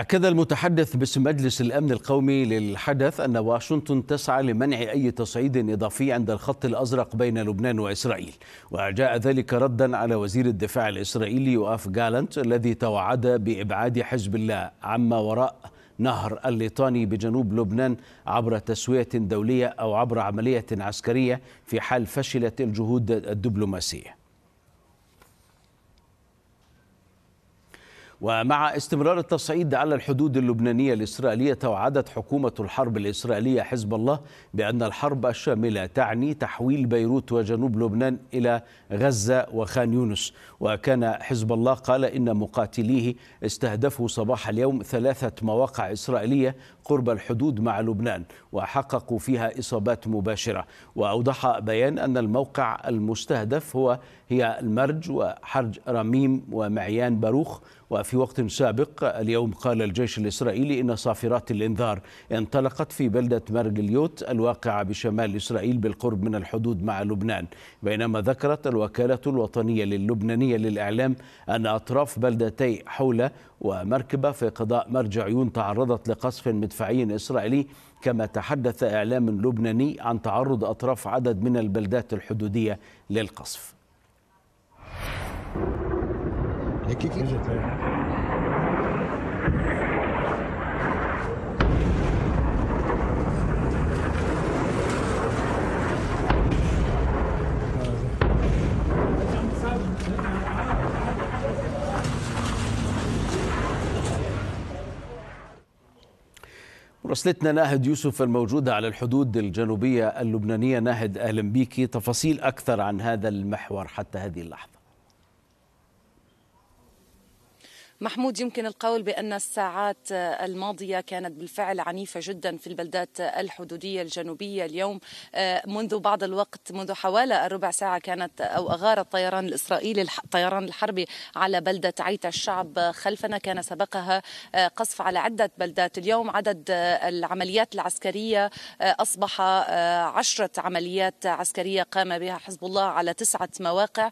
أكد المتحدث باسم مجلس الأمن القومي للحدث أن واشنطن تسعى لمنع أي تصعيد إضافي عند الخط الأزرق بين لبنان وإسرائيل وجاء ذلك ردا على وزير الدفاع الإسرائيلي يؤاف جالنت الذي توعد بإبعاد حزب الله عما وراء نهر الليطاني بجنوب لبنان عبر تسوية دولية أو عبر عملية عسكرية في حال فشلت الجهود الدبلوماسية ومع استمرار التصعيد على الحدود اللبنانية الإسرائيلية توعدت حكومة الحرب الإسرائيلية حزب الله بأن الحرب الشاملة تعني تحويل بيروت وجنوب لبنان إلى غزة وخان يونس وكان حزب الله قال إن مقاتليه استهدفوا صباح اليوم ثلاثة مواقع إسرائيلية قرب الحدود مع لبنان وحققوا فيها إصابات مباشرة وأوضح بيان أن الموقع المستهدف هو هي المرج وحرج رميم ومعيان باروخ وفي وقت سابق اليوم قال الجيش الإسرائيلي إن صافرات الإنذار انطلقت في بلدة مرجليوت الواقعة بشمال إسرائيل بالقرب من الحدود مع لبنان بينما ذكرت الوكالة الوطنية اللبنانية للإعلام أن أطراف بلدتي حولة ومركبة في قضاء مرج عيون تعرضت لقصف مدفعي إسرائيلي كما تحدث إعلام لبناني عن تعرض أطراف عدد من البلدات الحدودية للقصف Aqui, طيب. مراسلتنا ناهد يوسف الموجودة على الحدود الجنوبية اللبنانية ناهد أهلا بك تفاصيل أكثر عن هذا المحور حتى هذه اللحظة محمود يمكن القول بأن الساعات الماضية كانت بالفعل عنيفة جدا في البلدات الحدودية الجنوبية اليوم آه، منذ بعض الوقت منذ حوالي الربع ساعة كانت أو أغار الطيران الإسرائيلي الطيران الحربي على بلدة عيت الشعب خلفنا كان سبقها آه، قصف على عدة بلدات اليوم عدد آه، العمليات العسكرية أصبح عشرة عمليات عسكرية قام بها حزب الله على تسعة مواقع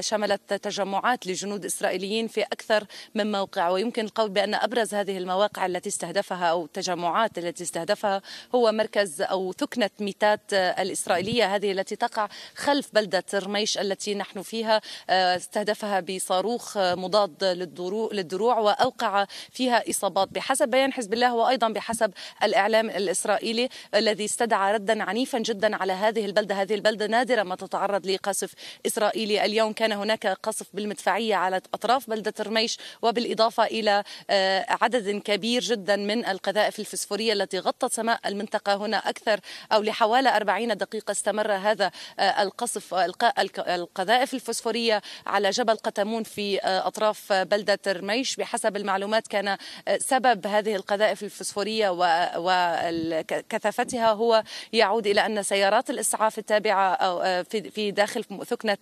شملت تجمعات لجنود إسرائيليين في أكثر من من موقع ويمكن القول بأن أبرز هذه المواقع التي استهدفها أو التجمعات التي استهدفها هو مركز أو ثكنة ميتات آه، الإسرائيلية هذه التي تقع خلف بلدة رميش التي نحن فيها آه، استهدفها بصاروخ آه، مضاد للدروع وأوقع فيها إصابات بحسب بيان حزب الله وأيضا بحسب الإعلام الإسرائيلي الذي استدعى ردا عنيفا جدا على هذه البلدة هذه البلدة نادرة ما تتعرض لقصف إسرائيلي اليوم كان هناك قصف بالمدفعية على أطراف بلدة رميش و وبالإضافة إلى آه، عدد كبير جدا من القذائف الفسفورية التي غطت سماء المنطقة هنا أكثر أو لحوالي 40 دقيقة استمر هذا آه، القصف القذائف الفسفورية على جبل قتمون في آه، أطراف بلدة رميش بحسب المعلومات كان سبب هذه القذائف الفسفورية وكثافتها هو يعود إلى أن سيارات الإسعاف التابعة في داخل ثكنة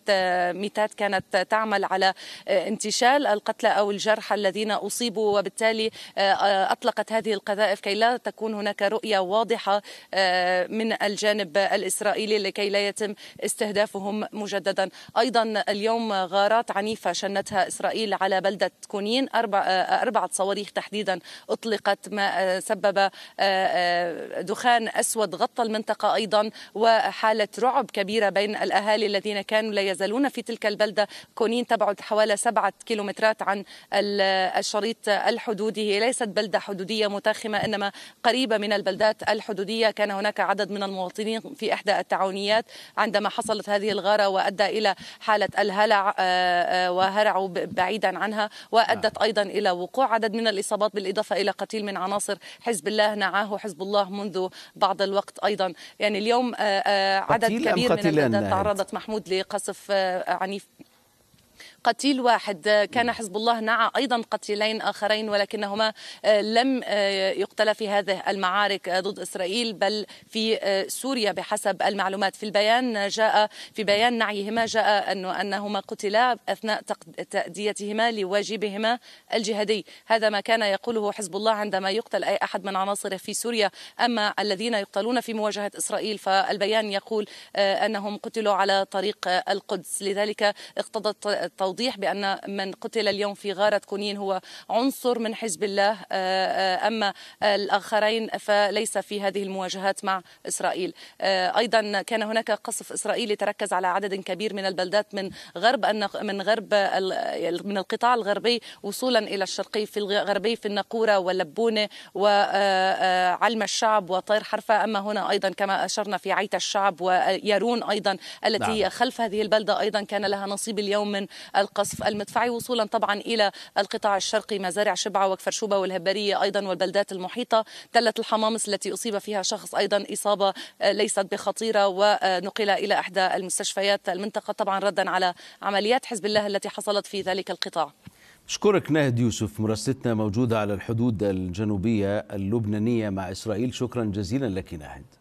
ميتات كانت تعمل على انتشال القتلى أو الجرح الجرحى الذين أصيبوا وبالتالي آه، آه، أطلقت هذه القذائف كي لا تكون هناك رؤية واضحة آه، من الجانب الإسرائيلي لكي لا يتم استهدافهم مجددا أيضا اليوم غارات عنيفة شنتها إسرائيل على بلدة كونين أربع أربعة صواريخ تحديدا أطلقت ما سبب دخان أسود غطى المنطقة أيضا وحالة رعب كبيرة بين الأهالي الذين كانوا لا يزالون في تلك البلدة كونين تبعد حوالي سبعة كيلومترات عن الشريط الحدودي هي ليست بلدة حدودية متاخمة إنما قريبة من البلدات الحدودية كان هناك عدد من المواطنين في إحدى التعاونيات عندما حصلت هذه الغارة وأدى إلى حالة الهلع آه، آه، وهرعوا بعيدا عنها وأدت نعم. أيضا إلى وقوع عدد من الإصابات بالإضافة إلى قتيل من عناصر حزب الله نعاه حزب الله منذ بعض الوقت أيضا يعني اليوم آه، عدد كبير من البلدات تعرضت محمود لقصف عنيف قتيل واحد كان حزب الله نعى أيضا قتيلين آخرين ولكنهما آه، لم آه، يقتلا في هذه المعارك آه، ضد إسرائيل بل في سوريا بحسب المعلومات في البيان جاء في بيان نعيهما جاء أنه أنهما قتلا أثناء تأديتهما لواجبهما الجهادي هذا ما كان يقوله حزب الله عندما يقتل أي أحد من عناصره في سوريا أما الذين يقتلون في مواجهة إسرائيل فالبيان يقول أنهم قتلوا على طريق القدس لذلك اقتضت توضيح بأن من قتل اليوم في غارة كونين هو عنصر من حزب الله آه، آه، أما الآخرين فليس في هذه المواجهات مع إسرائيل آه، أيضا كان هناك قصف إسرائيلي تركز على عدد كبير من البلدات من غرب من غرب من القطاع الغربي وصولا إلى الشرقي في الغربي في النقورة واللبونة وعلم الشعب وطير حرفة أما هنا أيضا كما أشرنا في عيت الشعب ويارون أيضا التي نعم. خلف هذه البلدة أيضا كان لها نصيب اليوم من القصف المدفعي وصولا طبعا إلى القطاع الشرقي مزارع شبعة وكفرشوبة والهبرية أيضا والبلدات المحيطة تلة الحمامس التي أصيب فيها شخص أيضا إصابة آه، ليست بخطيرة ونقل إلى إحدى المستشفيات المنطقة طبعا ردا على عمليات حزب الله التي حصلت في ذلك القطاع شكرك ناهد يوسف مراستنا موجودة على الحدود الجنوبية اللبنانية مع إسرائيل شكرا جزيلا لك ناهد